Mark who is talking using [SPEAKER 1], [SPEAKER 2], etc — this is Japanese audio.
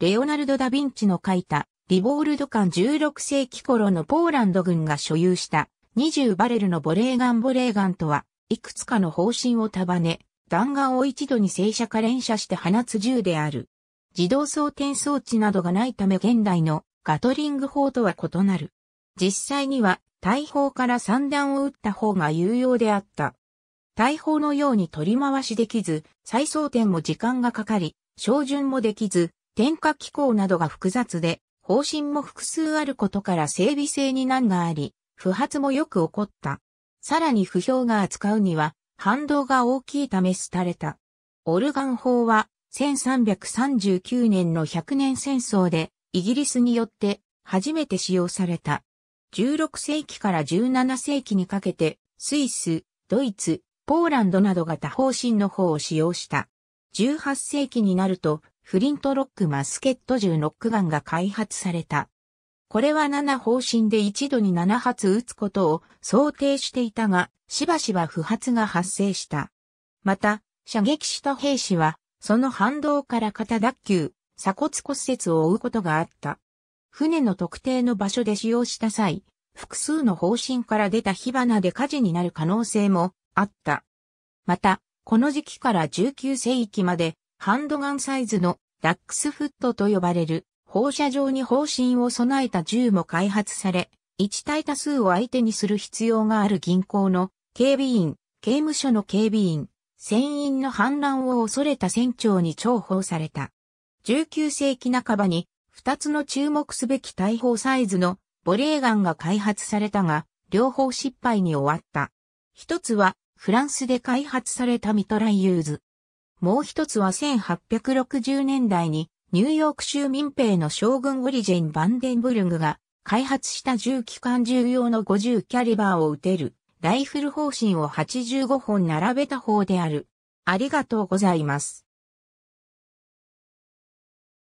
[SPEAKER 1] レオナルド・ダ・ヴィンチの書いたリボールド艦16世紀頃のポーランド軍が所有した20バレルのボレーガンボレーガンとは、いくつかの方針を束ね、弾丸を一度に正射か連射して放つ銃である。自動装填装置などがないため現代のガトリング砲とは異なる。実際には大砲から散弾を撃った方が有用であった。大砲のように取り回しできず、再装填も時間がかかり、照準もできず、点火機構などが複雑で、方針も複数あることから整備性に難があり、不発もよく起こった。さらに不評が扱うには、反動が大きいため廃れた。オルガン法は、1339年の100年戦争で、イギリスによって初めて使用された。16世紀から17世紀にかけて、スイス、ドイツ、ポーランドなどが多方針の方を使用した。18世紀になると、フリントロックマスケット銃ロックガンが開発された。これは7方針で一度に7発撃つことを想定していたが、しばしば不発が発生した。また、射撃した兵士は、その反動から肩脱臼、鎖骨骨折を負うことがあった。船の特定の場所で使用した際、複数の方針から出た火花で火事になる可能性もあった。また、この時期から19世紀までハンドガンサイズのダックスフットと呼ばれる放射状に方針を備えた銃も開発され、一対多数を相手にする必要がある銀行の警備員、刑務所の警備員、船員の反乱を恐れた船長に重宝された。19世紀半ばに2つの注目すべき大砲サイズのボレーガンが開発されたが、両方失敗に終わった。一つはフランスで開発されたミトライユーズ。もう一つは1860年代にニューヨーク州民兵の将軍オリジェン・バンデンブルグが開発した銃機関銃用の50キャリバーを撃てるライフル方針を85本並べた方である。ありがとうございます。